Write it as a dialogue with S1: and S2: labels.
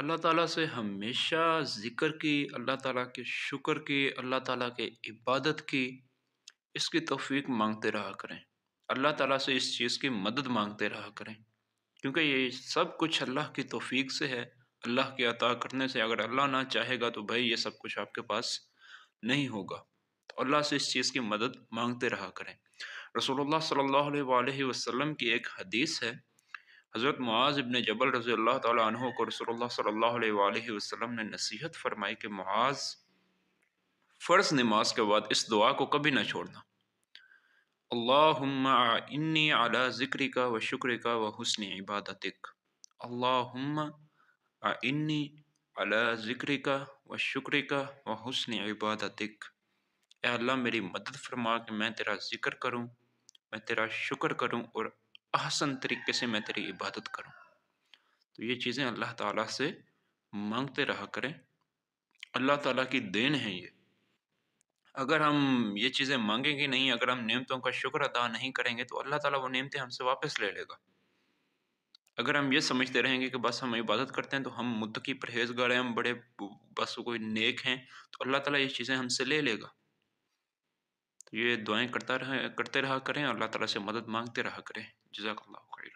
S1: अल्लाह ताला से हमेशा ज़िक्र की अल्लाह ताला के शुक्र की अल्लाह ताला के इबादत की इसकी तौफीक मांगते रहा करें अल्लाह ताला से इस चीज़ की मदद मांगते रहा करें क्योंकि ये सब कुछ अल्लाह की तौफीक से है अल्लाह के अता करने से अगर अल्लाह ना चाहेगा तो भाई ये सब कुछ आपके पास नहीं होगा तो अल्लाह से इस चीज़ की मदद मांगते रहा करें रसोल्ला सल्ला वसम की एक हदीस है हज़रत मुआज़ इबन जबल रज़ी अल्लाह तह को रसोल्ला सल्ला वसम ने नसीहत फरमाई कि मुआज़ फ़र्ज़ नमाज के बाद इस दुआ को कभी ना छोड़ना अल्लाहुम्मा इन्नी अला ज़िक्र का व शुक्र का व हसन इबादतिक अल्लाहुम्मा इन्नी अला ज़िक्र का व शुक्र का व हसन इबादतिक अल्लाह मेरी मदद फरमा कि मैं तेरा ज़िक्र करूँ मैं तेरा शुक्र करूँ और आसन तरीके से मैं तेरी इबादत करूँ तो ये चीज़ें अल्लाह ताला से मांगते रहा करें अल्लाह ताला की देन है ये अगर हम ये चीज़ें मांगेंगे नहीं अगर हम नियमतों का शुक्र अदा नहीं करेंगे तो अल्लाह ताला वो नियमतें हमसे वापस ले लेगा अगर हम ये समझते रहेंगे कि बस हम इबादत करते हैं तो हम की परहेजगार हैं हम बड़े बस कोई नेक हैं तो अल्लाह ताला ये चीज़ें हमसे ले लेगा तो ये दुआएं करता रहे करते रहा करें और अल्लाह ताला से मदद मांगते रहा करें जजाक खैर